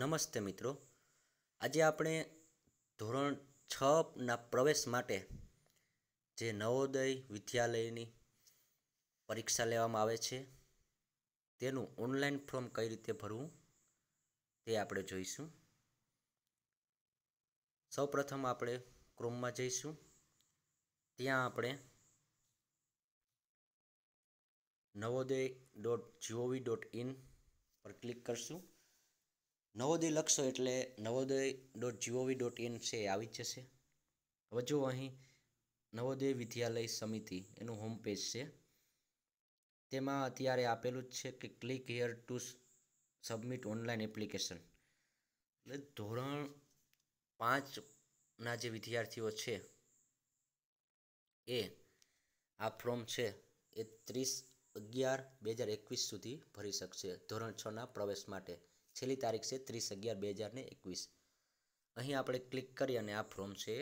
નમસ્તે મિત્રો આજે આપણે ધોરણ છના પ્રવેશ માટે જે નવોદય વિદ્યાલયની પરીક્ષા લેવામાં આવે છે તેનું ઓનલાઈન ફોર્મ કઈ રીતે ભરવું તે આપણે જોઈશું સૌપ્રથમ આપણે ક્રોમમાં જઈશું ત્યાં આપણે Navodaya dot G O V dot in પર ક્લિક કરશું નવોદય લખશો એટલે Navodaya dot G O V dot in છે એ આવી જ જશે હવે જો અહીં નવોદય વિદ્યાલય સમિતિ એનું હોમ પેજ છે તેમાં અત્યારે આપેલું જ છે કે click here to submit online application એટલે ધોરણ પાંચના જે વિદ્યાર્થીઓ છે એ આ ફોર્મ છે એ ત્રીસ અગિયાર બે હજાર એકવીસ સુધી ભરી શકશે ધોરણ છના પ્રવેશ માટે છેલ્લી તારીખ છે ત્રીસ અગિયાર બે હજાર ને એકવીસ અહીં આપણે ક્લિક કરી અને આ ફોર્મ છે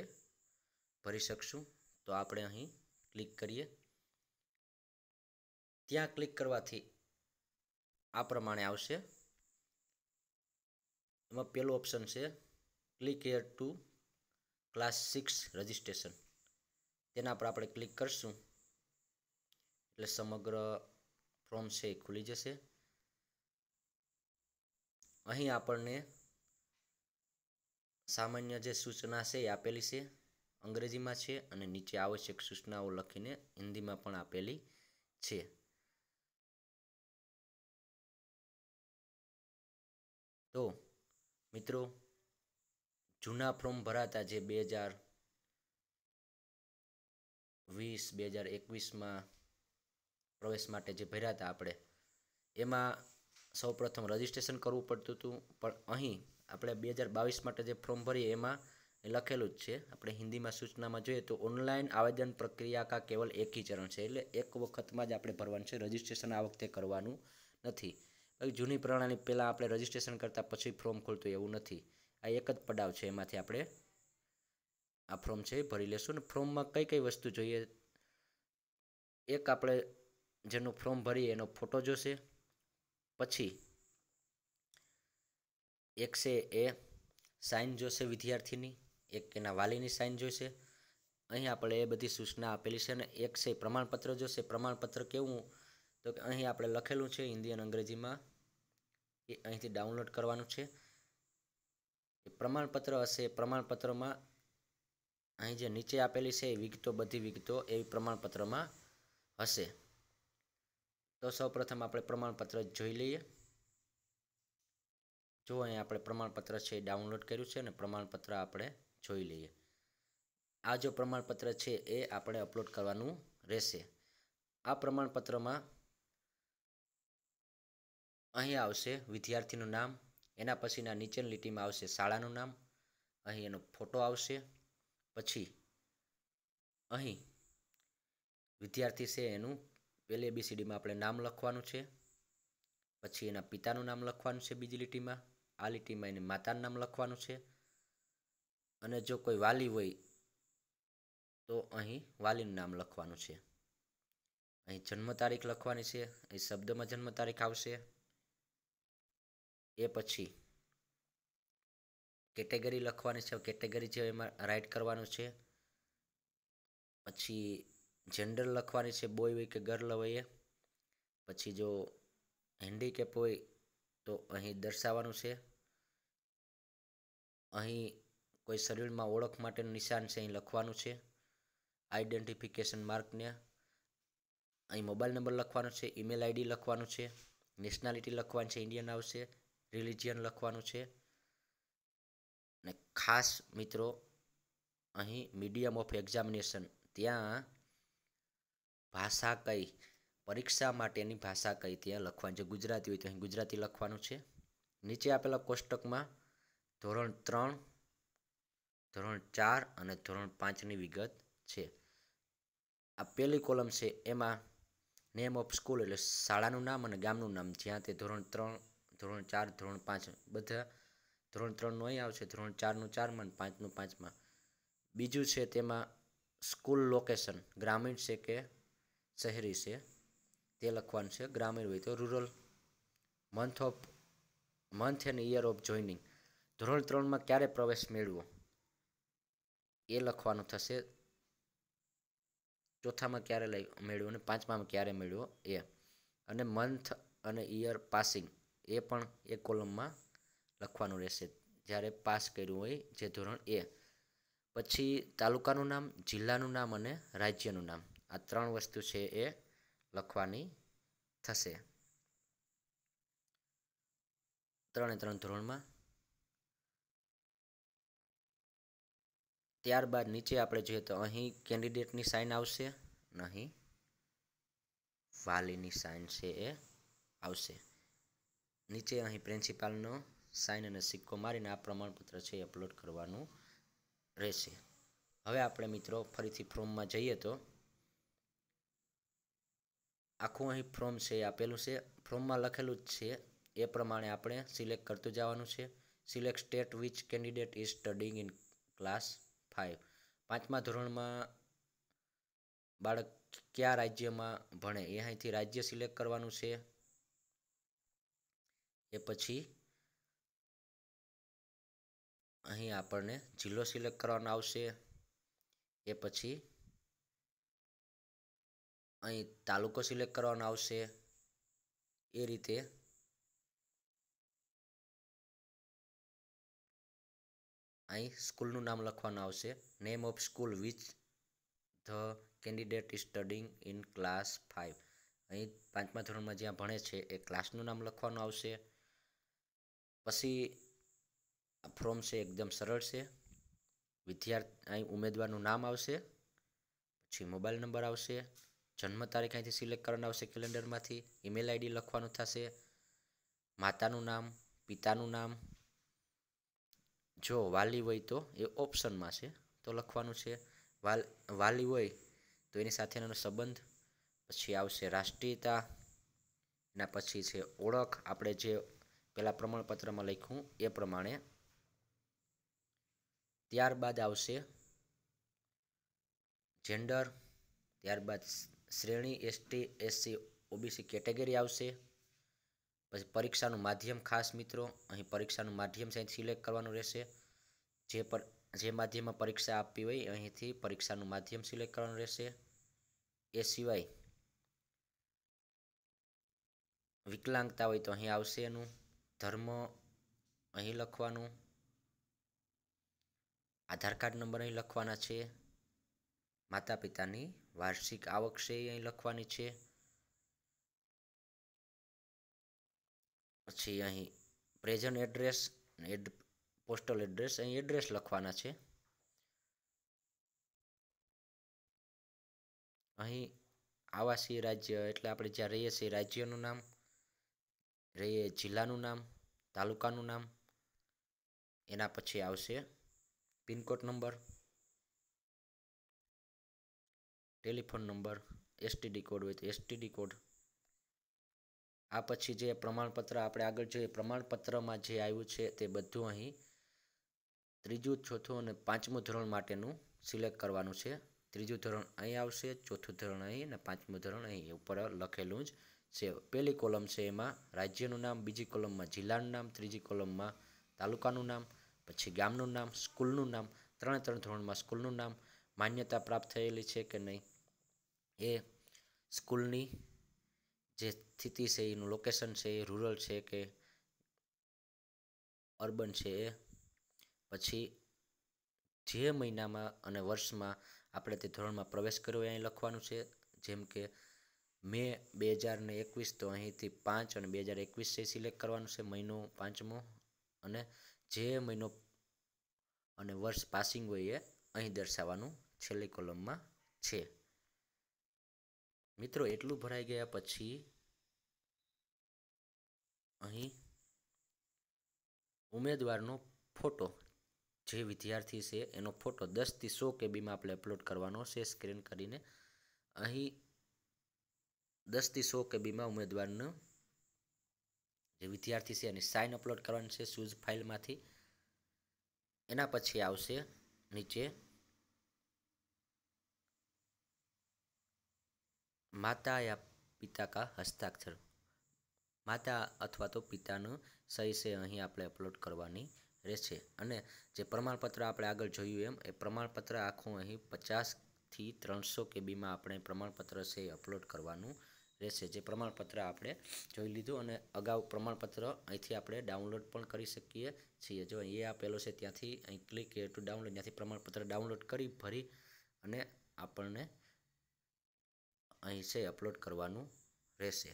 ભરી શકશું તો આપણે અહીં ક્લિક કરીએ ત્યાં ક્લિક કરવાથી આ પ્રમાણે આવશે એમાં પહેલું ઓપ્શન છે click here to class six registration તેના પર આપણે ક્લિક કરશું એટલે સમગ્ર ફોર્મ છે એ ખુલી જશે અહીં આપણને સામાન્ય જે સૂચના છે એ આપેલી છે અંગ્રેજીમાં છે અને નીચે આવશ્યક સૂચનાઓ લખીને હિન્દીમાં પણ આપેલી છે તો મિત્રો જૂના ફોર્મ ભરાતા જે બે હજાર વીસ બે હજાર એકવીસમાં પ્રવેશ માટે જે ભર્યા હતા આપણે એમાં સૌપ્રથમ રજિસ્ટ્રેશન કરવું પડતું હતું પણ અહીં આપણે બે હજાર બાવીસ માટે જે ફોર્મ ભરીએ એમાં લખેલું જ છે આપણે હિન્દીમાં સૂચનામાં જોઈએ તો ઓનલાઈન આવેદન પ્રક્રિયા કા કેવલ એકી ચરણ છે એટલે એક વખતમાં જ આપણે ભરવાનું છે રજીસ્ટ્રેશન આ વખતે કરવાનું નથી જૂની પ્રણાલી પહેલાં આપણે રજિસ્ટ્રેશન કરતાં પછી ફોર્મ ખોલતું એવું નથી આ એક જ પડાવ છે એમાંથી આપણે આ ફોર્મ છે ભરી લેશું અને ફોર્મમાં કઈ કઈ વસ્તુ જોઈએ એક આપણે જેનું ફોર્મ ભરીએ એનો ફોટો જોશે પછી એક છે એ સાઇન જોશે વિદ્યાર્થીની એક એના વાલીની સાઇન જોશે અહીં આપણે એ બધી સૂચના આપેલી છે અને એક છે પ્રમાણપત્ર જોશે પ્રમાણપત્ર કેવું તો કે અહીં આપણે લખેલું છે હિન્દી અને અંગ્રેજીમાં એ અહીંથી ડાઉનલોડ કરવાનું છે પ્રમાણપત્ર હશે પ્રમાણપત્રમાં અહીં જે નીચે આપેલી છે એ વિગતો બધી વિગતો એ પ્રમાણપત્રમાં હશે તો સૌપ્રથમ આપણે પ્રમાણપત્ર જોઈ લઈએ જો અહીં આપણે પ્રમાણપત્ર છે એ ડાઉનલોડ કર્યું છે અને પ્રમાણપત્ર આપણે જોઈ લઈએ આ જો પ્રમાણપત્ર છે એ આપણે અપલોડ કરવાનું રહેશે આ પ્રમાણપત્રમાં અહીં આવશે વિદ્યાર્થીનું નામ એના પછીના નીચેની લીટીમાં આવશે શાળાનું નામ અહીં એનો ફોટો આવશે પછી અહીં વિદ્યાર્થી છે એનું પહેલી એબીસીડીમાં આપણે નામ લખવાનું છે પછી એના પિતાનું નામ લખવાનું છે બીજી લીટીમાં આ લીટીમાં એની માતાનું નામ લખવાનું છે અને જો કોઈ વાલી હોય તો અહીં વાલીનું નામ લખવાનું છે અહીં જન્મ તારીખ લખવાની છે અહીં શબ્દમાં જન્મ તારીખ આવશે એ પછી કેટેગરી લખવાની છે કેટેગરી જે એમાં રાઇટ કરવાનું છે પછી જેન્ડર લખવાની છે બોય હોય કે ગર્લ હોય એ પછી જો હેન્ડીકેપ હોય તો અહીં દર્શાવવાનું છે અહીં કોઈ શરીરમાં ઓળખ માટેનું નિશાન છે અહીં લખવાનું છે આઇડેન્ટિફિકેશન માર્કને અહીં મોબાઈલ નંબર લખવાનો છે ઈમેલ આઈડી લખવાનું છે નેશનાલિટી લખવાની છે ઇન્ડિયન આવશે રિલિજિયન લખવાનું છે અને ખાસ મિત્રો અહીં મીડિયમ ઓફ એક્ઝામિનેશન ત્યાં ભાષા કઈ પરીક્ષા માટેની ભાષા કઈ ત્યાં લખવાની છે ગુજરાતી હોય તો અહીં ગુજરાતી લખવાનું છે નીચે આપેલા કોષ્ટકમાં ધોરણ ત્રણ ધોરણ ચાર અને ધોરણ પાંચની વિગત છે આ પહેલી કોલમ છે એમાં નેમ ઓફ સ્કૂલ એટલે શાળાનું નામ અને ગામનું નામ જ્યાં તે ધોરણ ત્રણ ધોરણ ચાર ધોરણ પાંચ બધા ધોરણ ત્રણનું અહીં આવશે ધોરણ ચારનું ચારમાં અને પાંચનું પાંચમાં બીજું છે તેમાં સ્કૂલ લોકેશન ગ્રામીણ છે કે શહેરી છે તે લખવાનું છે ગ્રામીણ હોય તો rural month of month and year of joining ધોરણ ત્રણમાં ક્યારે પ્રવેશ મેળવો એ લખવાનું થશે ચોથામાં ક્યારે મેળવ્યો અને પાંચમામાં ક્યારે મેળવ્યો એ અને મંથ અને ઇયર પાસિંગ એ પણ એ કોલમમાં લખવાનું રહેશે જ્યારે પાસ કર્યું હોય જે ધોરણ એ પછી તાલુકાનું નામ જિલ્લાનું નામ અને રાજ્યનું નામ આ ત્રણ વસ્તુ છે એ લખવાની થશે ત્રણે ત્રણ ધોરણમાં ત્યારબાદ નીચે આપણે જોઈએ તો અહીં કેન્ડિડેટની સાઇન આવશે અને અહીં વાલીની સાઇન છે એ આવશે નીચે અહીં પ્રિન્સિપાલનો સાઇન અને સિક્કો મારીને આ પ્રમાણપત્ર છે એ અપલોડ કરવાનું રહેશે હવે આપણે મિત્રો ફરીથી ફોર્મમાં જઈએ તો આખું અહીં ફ્રોમ છે એ આપેલું છે ફ્રોમમાં લખેલું જ છે એ પ્રમાણે આપણે સિલેક્ટ કરતું જવાનું છે select state which candidate is studying in class five પાંચમા ધોરણમાં બાળક કયા રાજ્યમાં ભણે એ અહીંથી રાજ્ય સિલેક્ટ કરવાનું છે એ પછી અહીં આપણને જિલ્લો સિલેક્ટ કરવાનો આવશે એ પછી અહીં તાલુકો સિલેક્ટ કરવાનો આવશે એ રીતે અહીં સ્કૂલનું નામ લખવાનું આવશે name of school which the candidate studying in class five અહીં પાંચમા ધોરણમાં જ્યાં ભણે છે એ ક્લાસનું નામ લખવાનું આવશે પછી ફોર્મ છે એકદમ સરળ છે વિદ્યાર્થી અહીં ઉમેદવારનું નામ આવશે પછી મોબાઈલ નંબર આવશે જન્મ તારીખ અહીંથી સિલેક્ટ કરવાનું આવશે કેલેન્ડરમાંથી ઈમેલ આઈડી લખવાનું થશે માતાનું નામ પિતાનું નામ જો વાલી હોય તો એ ઓપ્શનમાં છે તો લખવાનું છે વાલ વાલી હોય તો એની સાથેનો સંબંધ પછી આવશે રાષ્ટ્રીયતા ના પછી છે ઓળખ આપણે જે પહેલાં પ્રમાણપત્રમાં લખ્યું એ પ્રમાણે ત્યારબાદ આવશે જેન્ડર ત્યારબાદ શ્રેણી એસટી એસસી ઓબીસી કેટેગરી આવશે પછી પરીક્ષાનું માધ્યમ ખાસ મિત્રો અહીં પરીક્ષાનું માધ્યમ સાહેબ સિલેક્ટ કરવાનું રહેશે જે પર જે માધ્યમમાં પરીક્ષા આપવી હોય અહીંથી પરીક્ષાનું માધ્યમ સિલેક્ટ કરવાનું રહેશે એ સિવાય વિકલાંગતા હોય તો અહીં આવશે એનું ધર્મ અહીં લખવાનું આધાર કાર્ડ નંબર અહીં લખવાના છે માતા પિતાની વાર્ષિક આવક છે એ અહીં લખવાની છે પછી અહીં present address add postal address અહીં એડ્રેસ લખવાના છે અહીં આવાસી રાજ્ય એટલે આપણે જ્યાં રહીએ છીએ રાજ્યનું નામ રહીએ જિલ્લાનું નામ તાલુકાનું નામ એના પછી આવશે pincode number telephone number STD code હોય તો એસટીડી કોડ આ પછી જે પ્રમાણપત્ર આપણે આગળ જોઈએ પ્રમાણપત્રમાં જે આવ્યું છે તે બધું અહીં ત્રીજું ચોથું અને પાંચમું ધોરણ માટેનું સિલેક્ટ કરવાનું છે ત્રીજું ધોરણ અહીં આવશે ચોથું ધોરણ અહીં અને પાંચમું ધોરણ અહીં ઉપર લખેલું જ છે પહેલી કોલમ છે એમાં રાજ્યનું નામ બીજી કોલમમાં જિલ્લાનું નામ ત્રીજી કોલમમાં તાલુકાનું નામ પછી ગામનું નામ સ્કૂલનું નામ ત્રણે ત્રણ ધોરણમાં સ્કૂલનું નામ માન્યતા પ્રાપ્ત થયેલી છે કે નહીં એ સ્કૂલની જે સ્થિતિ છે એનું લોકેશન છે એ રૂરલ છે કે અર્બન છે એ પછી જે મહિનામાં અને વર્ષમાં આપણે તે ધોરણમાં પ્રવેશ કર્યો એ અહીં લખવાનું છે જેમ કે મે બે હજાર ને એકવીસ તો અહીંથી પાંચ અને બે હજાર એકવીસ છે સિલેક્ટ કરવાનું છે મહિનો પાંચમો અને જે મહિનો અને વર્ષ પાસિંગ હોય એ અહીં દર્શાવવાનું છેલ્લી કોલમમાં છે મિત્રો એટલું ભરાઈ ગયા પછી અહીં ઉમેદવારનો ફોટો જે વિદ્યાર્થી છે એનો ફોટો દસથી સો કેબીમાં આપણે અપલોડ કરવાનો છે સ્ક્રીન કરીને અહીં દસથી સો કેબીમાં ઉમેદવારનો જે વિદ્યાર્થી છે એની સાઇન અપલોડ કરવાની છે શૂઝ ફાઇલમાંથી એના પછી આવશે નીચે માતા યા પિતા કા હસ્તાક્ષર માતા અથવા તો પિતાનું સહી છે અહીં આપણે અપલોડ કરવાની રહેશે અને જે પ્રમાણપત્ર આપણે આગળ જોયું એમ એ પ્રમાણપત્ર આખું અહીં પચાસથી ત્રણસો કેબીમાં આપણે પ્રમાણપત્ર છે અપલોડ કરવાનું રહેશે જે પ્રમાણપત્ર આપણે જોઈ લીધું અને અગાઉ પ્રમાણપત્ર અહીંથી આપણે ડાઉનલોડ પણ કરી શકીએ છીએ જો એ આપેલો છે ત્યાંથી અહીં ક્લિક ટુ ડાઉનલોડ ત્યાંથી પ્રમાણપત્ર ડાઉનલોડ કરી ભરી અને આપણને અહીં છે અપલોડ કરવાનું રહેશે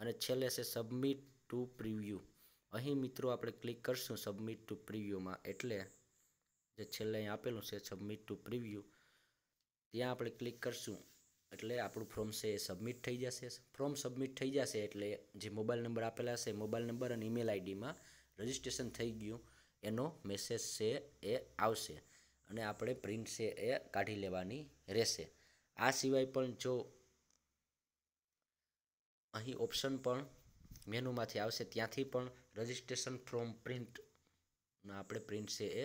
અને છેલ્લે છે સબમિટ ટુ પ્રિવ્યૂ અહીં મિત્રો આપણે ક્લિક કરશું સબમિટ ટુ પ્રિવ્યૂમાં એટલે જે છેલ્લે અહીં આપેલું છે સબમિટ ટુ પ્રિવ્યૂ ત્યાં આપણે ક્લિક કરશું એટલે આપણું ફોર્મ છે એ સબમિટ થઈ જશે ફોર્મ સબમિટ થઈ જશે એટલે જે મોબાઈલ નંબર આપેલા છે મોબાઈલ નંબર અને ઈમેલ આઈડીમાં રજીસ્ટ્રેશન થઈ ગયું એનો મેસેજ છે એ આવશે અને આપણે પ્રિન્ટ છે એ કાઢી લેવાની રહેશે આ સિવાય પણ જો અહીં ઓપ્શન પણ મેનુમાંથી આવશે ત્યાંથી પણ રજીસ્ટ્રેશન ફ્રોમ પ્રિન્ટ આપણે પ્રિન્ટ છે એ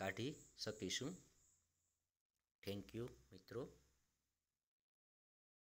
કાઢી શકીશું થેન્ક યુ મિત્રો